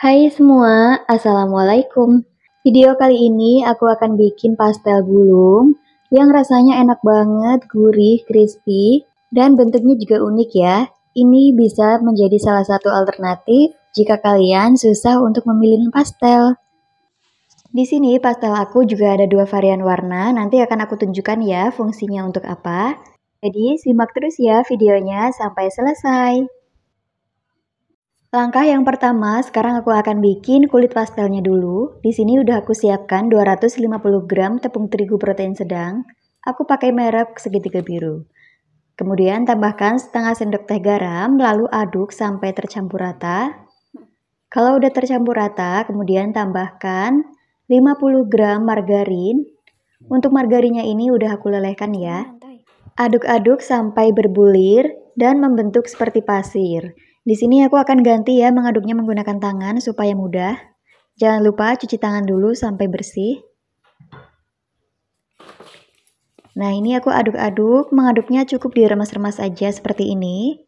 Hai semua, Assalamualaikum. Video kali ini aku akan bikin pastel gulung yang rasanya enak banget, gurih, crispy, dan bentuknya juga unik ya. Ini bisa menjadi salah satu alternatif jika kalian susah untuk memilih pastel. Di sini pastel aku juga ada dua varian warna, nanti akan aku tunjukkan ya fungsinya untuk apa. Jadi simak terus ya videonya sampai selesai. Langkah yang pertama, sekarang aku akan bikin kulit pastelnya dulu. Di sini udah aku siapkan 250 gram tepung terigu protein sedang. Aku pakai merek segitiga biru. Kemudian tambahkan setengah sendok teh garam, lalu aduk sampai tercampur rata. Kalau udah tercampur rata, kemudian tambahkan 50 gram margarin. Untuk margarinnya ini udah aku lelehkan ya. Aduk-aduk sampai berbulir dan membentuk seperti pasir. Di sini aku akan ganti ya mengaduknya menggunakan tangan supaya mudah. Jangan lupa cuci tangan dulu sampai bersih. Nah ini aku aduk-aduk, mengaduknya cukup diremas-remas aja seperti ini.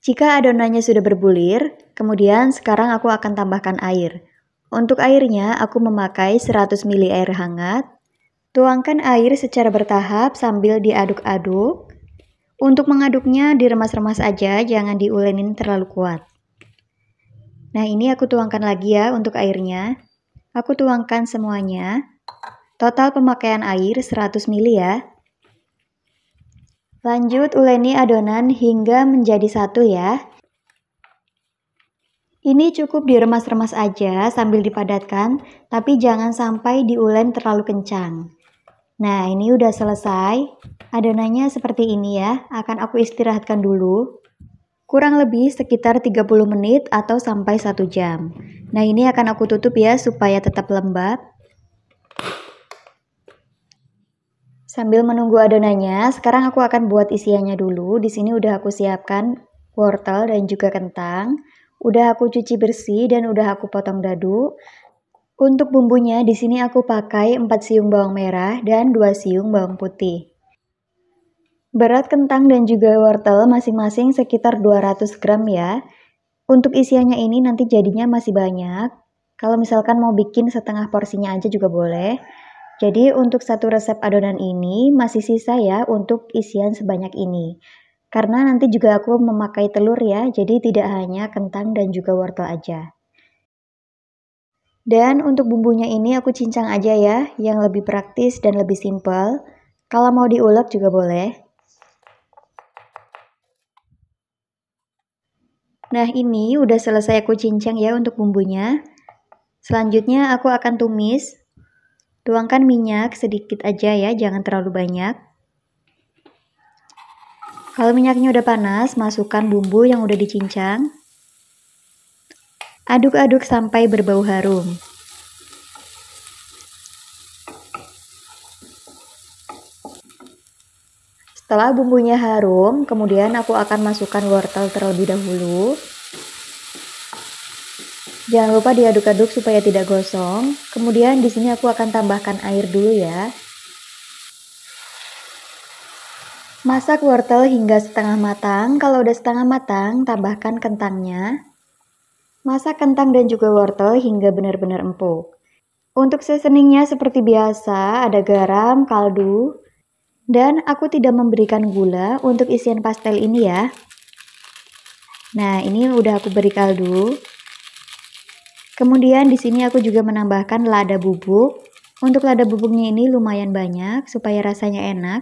Jika adonannya sudah berbulir, kemudian sekarang aku akan tambahkan air. Untuk airnya aku memakai 100 ml air hangat. Tuangkan air secara bertahap sambil diaduk-aduk. Untuk mengaduknya diremas-remas aja, jangan diulenin terlalu kuat. Nah ini aku tuangkan lagi ya untuk airnya. Aku tuangkan semuanya. Total pemakaian air 100 ml ya. Lanjut uleni adonan hingga menjadi satu ya. Ini cukup diremas-remas aja sambil dipadatkan, tapi jangan sampai diulen terlalu kencang. Nah, ini udah selesai. Adonannya seperti ini ya, akan aku istirahatkan dulu. Kurang lebih sekitar 30 menit atau sampai 1 jam. Nah, ini akan aku tutup ya supaya tetap lembab. Sambil menunggu adonannya, sekarang aku akan buat isiannya dulu. Di sini udah aku siapkan wortel dan juga kentang. Udah aku cuci bersih dan udah aku potong dadu. Untuk bumbunya di sini aku pakai 4 siung bawang merah dan 2 siung bawang putih. Berat kentang dan juga wortel masing-masing sekitar 200 gram ya. Untuk isiannya ini nanti jadinya masih banyak. Kalau misalkan mau bikin setengah porsinya aja juga boleh. Jadi untuk satu resep adonan ini masih sisa ya untuk isian sebanyak ini. Karena nanti juga aku memakai telur ya, jadi tidak hanya kentang dan juga wortel aja. Dan untuk bumbunya ini aku cincang aja ya, yang lebih praktis dan lebih simple. Kalau mau diulek juga boleh. Nah ini udah selesai aku cincang ya untuk bumbunya. Selanjutnya aku akan tumis. Tuangkan minyak sedikit aja ya, jangan terlalu banyak. Kalau minyaknya udah panas, masukkan bumbu yang udah dicincang. Aduk-aduk sampai berbau harum. Setelah bumbunya harum, kemudian aku akan masukkan wortel terlebih dahulu. Jangan lupa diaduk-aduk supaya tidak gosong. Kemudian di sini aku akan tambahkan air dulu ya. Masak wortel hingga setengah matang. Kalau udah setengah matang, tambahkan kentangnya. Masak kentang dan juga wortel hingga benar-benar empuk. Untuk seasoningnya seperti biasa ada garam, kaldu, dan aku tidak memberikan gula untuk isian pastel ini ya. Nah ini udah aku beri kaldu. Kemudian di sini aku juga menambahkan lada bubuk. Untuk lada bubuknya ini lumayan banyak supaya rasanya enak.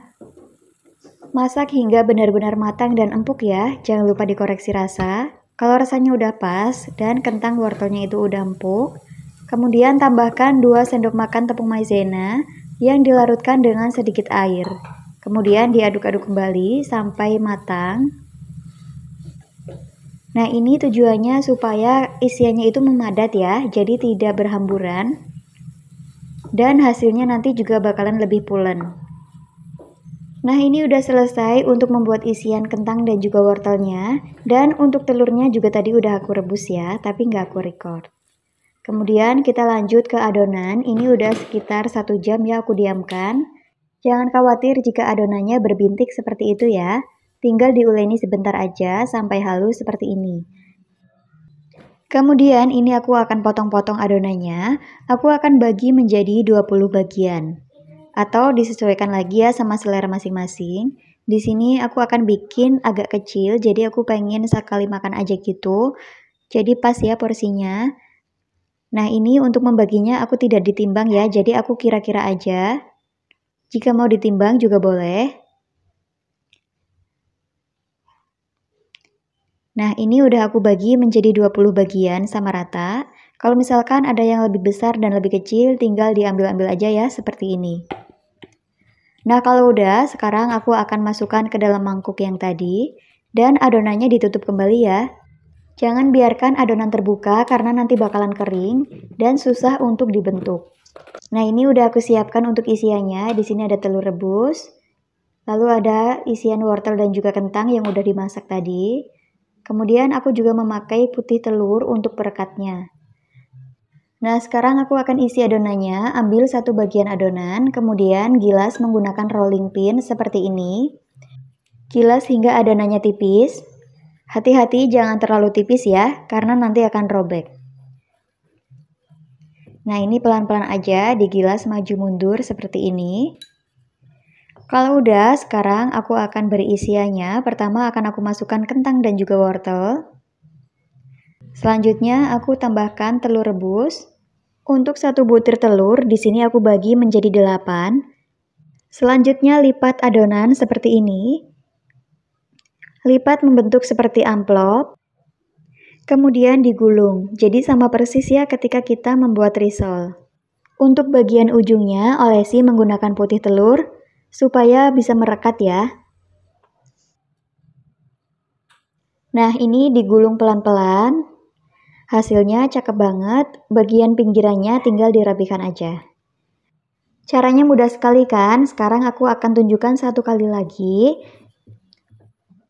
Masak hingga benar-benar matang dan empuk ya, jangan lupa dikoreksi rasa. Kalau rasanya udah pas dan kentang wortelnya itu udah empuk, kemudian tambahkan 2 sendok makan tepung maizena yang dilarutkan dengan sedikit air. Kemudian diaduk-aduk kembali sampai matang. Nah, ini tujuannya supaya isiannya itu memadat ya, jadi tidak berhamburan. Dan hasilnya nanti juga bakalan lebih pulen. Nah ini udah selesai untuk membuat isian kentang dan juga wortelnya. Dan untuk telurnya juga tadi udah aku rebus ya, tapi nggak aku record. Kemudian kita lanjut ke adonan, ini udah sekitar satu jam ya aku diamkan. Jangan khawatir jika adonannya berbintik seperti itu ya. Tinggal diuleni sebentar aja sampai halus seperti ini. Kemudian ini aku akan potong-potong adonannya. Aku akan bagi menjadi 20 bagian atau disesuaikan lagi ya sama selera masing-masing. Di sini aku akan bikin agak kecil, jadi aku pengen sekali makan aja gitu. Jadi pas ya porsinya. Nah ini untuk membaginya aku tidak ditimbang ya, jadi aku kira-kira aja. Jika mau ditimbang juga boleh. Nah ini udah aku bagi menjadi 20 bagian sama rata. Kalau misalkan ada yang lebih besar dan lebih kecil, tinggal diambil-ambil aja ya seperti ini. Nah, kalau udah, sekarang aku akan masukkan ke dalam mangkuk yang tadi dan adonannya ditutup kembali ya. Jangan biarkan adonan terbuka karena nanti bakalan kering dan susah untuk dibentuk. Nah, ini udah aku siapkan untuk isiannya. Di sini ada telur rebus, lalu ada isian wortel dan juga kentang yang udah dimasak tadi. Kemudian aku juga memakai putih telur untuk perekatnya. Nah, sekarang aku akan isi adonannya. Ambil satu bagian adonan, kemudian gilas menggunakan rolling pin seperti ini. Gilas hingga adonannya tipis. Hati-hati jangan terlalu tipis ya, karena nanti akan robek. Nah, ini pelan-pelan aja digilas maju mundur seperti ini. Kalau udah, sekarang aku akan berisiannya. Pertama akan aku masukkan kentang dan juga wortel. Selanjutnya, aku tambahkan telur rebus. Untuk satu butir telur, di sini aku bagi menjadi 8. Selanjutnya, lipat adonan seperti ini. Lipat membentuk seperti amplop. Kemudian digulung, jadi sama persis ya ketika kita membuat risol. Untuk bagian ujungnya, olesi menggunakan putih telur supaya bisa merekat ya. Nah, ini digulung pelan-pelan. Hasilnya cakep banget, bagian pinggirannya tinggal dirapikan aja. Caranya mudah sekali kan? Sekarang aku akan tunjukkan satu kali lagi.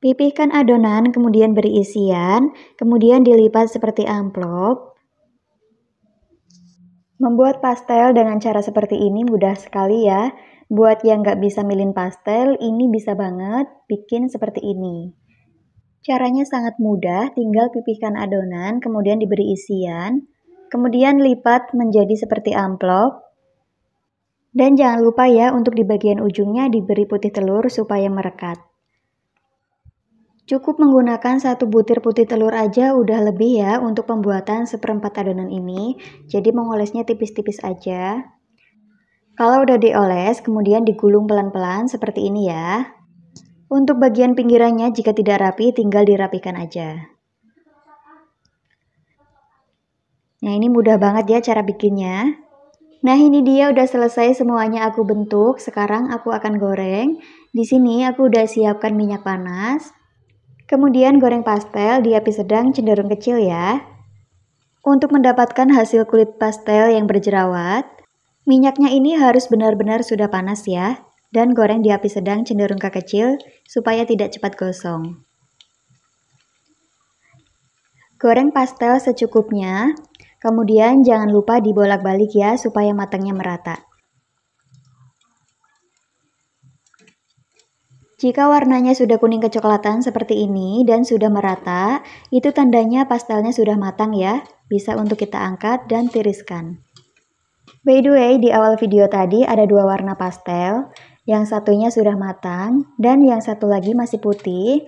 Pipihkan adonan, kemudian beri isian, kemudian dilipat seperti amplop. Membuat pastel dengan cara seperti ini mudah sekali ya. Buat yang nggak bisa milin pastel, ini bisa banget bikin seperti ini. Caranya sangat mudah, tinggal pipihkan adonan, kemudian diberi isian, kemudian lipat menjadi seperti amplop. Dan jangan lupa ya untuk di bagian ujungnya diberi putih telur supaya merekat. Cukup menggunakan satu butir putih telur aja udah lebih ya untuk pembuatan seperempat adonan ini, jadi mengolesnya tipis-tipis aja. Kalau udah dioles, kemudian digulung pelan-pelan seperti ini ya. Untuk bagian pinggirannya jika tidak rapi tinggal dirapikan aja. Nah ini mudah banget ya cara bikinnya. Nah ini dia udah selesai semuanya aku bentuk. Sekarang aku akan goreng. Di sini aku udah siapkan minyak panas. Kemudian goreng pastel di api sedang cenderung kecil ya. Untuk mendapatkan hasil kulit pastel yang berjerawat, minyaknya ini harus benar-benar sudah panas ya dan goreng di api sedang cenderung ke kecil supaya tidak cepat gosong. Goreng pastel secukupnya, kemudian jangan lupa dibolak-balik ya supaya matangnya merata. Jika warnanya sudah kuning kecoklatan seperti ini dan sudah merata, itu tandanya pastelnya sudah matang ya. Bisa untuk kita angkat dan tiriskan. By the way, di awal video tadi ada dua warna pastel. Yang satunya sudah matang dan yang satu lagi masih putih.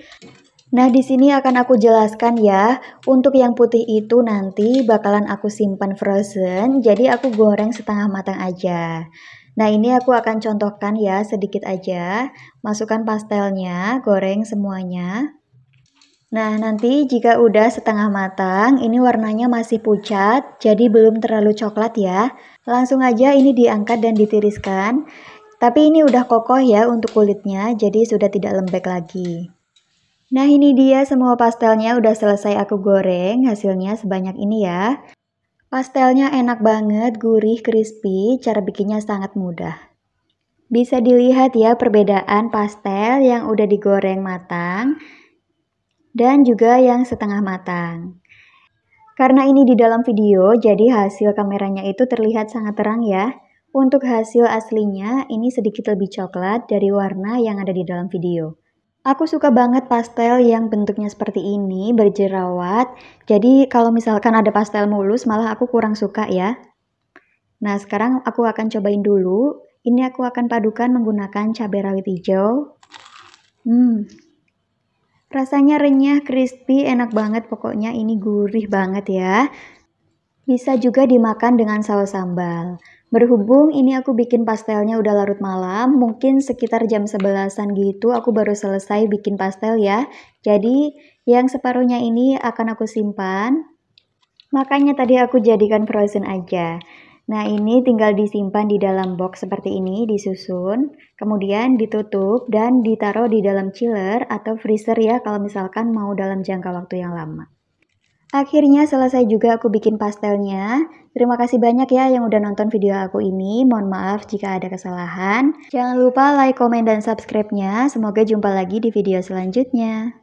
Nah, di sini akan aku jelaskan ya. Untuk yang putih itu nanti bakalan aku simpan frozen, jadi aku goreng setengah matang aja. Nah, ini aku akan contohkan ya sedikit aja. Masukkan pastelnya, goreng semuanya. Nah, nanti jika udah setengah matang, ini warnanya masih pucat, jadi belum terlalu coklat ya. Langsung aja ini diangkat dan ditiriskan. Tapi ini udah kokoh ya untuk kulitnya, jadi sudah tidak lembek lagi. Nah ini dia semua pastelnya udah selesai aku goreng, hasilnya sebanyak ini ya. Pastelnya enak banget, gurih, crispy, cara bikinnya sangat mudah. Bisa dilihat ya perbedaan pastel yang udah digoreng matang dan juga yang setengah matang. Karena ini di dalam video, jadi hasil kameranya itu terlihat sangat terang ya. Untuk hasil aslinya, ini sedikit lebih coklat dari warna yang ada di dalam video. Aku suka banget pastel yang bentuknya seperti ini, berjerawat. Jadi kalau misalkan ada pastel mulus, malah aku kurang suka ya. Nah, sekarang aku akan cobain dulu. Ini aku akan padukan menggunakan cabai rawit hijau. Hmm, Rasanya renyah, crispy, enak banget. Pokoknya ini gurih banget ya. Bisa juga dimakan dengan saus sambal. Berhubung ini aku bikin pastelnya udah larut malam, mungkin sekitar jam sebelasan gitu aku baru selesai bikin pastel ya. Jadi yang separuhnya ini akan aku simpan. Makanya tadi aku jadikan frozen aja. Nah ini tinggal disimpan di dalam box seperti ini, disusun. Kemudian ditutup dan ditaruh di dalam chiller atau freezer ya kalau misalkan mau dalam jangka waktu yang lama. Akhirnya selesai juga aku bikin pastelnya. Terima kasih banyak ya yang udah nonton video aku ini. Mohon maaf jika ada kesalahan. Jangan lupa like, komen, dan subscribe-nya. Semoga jumpa lagi di video selanjutnya.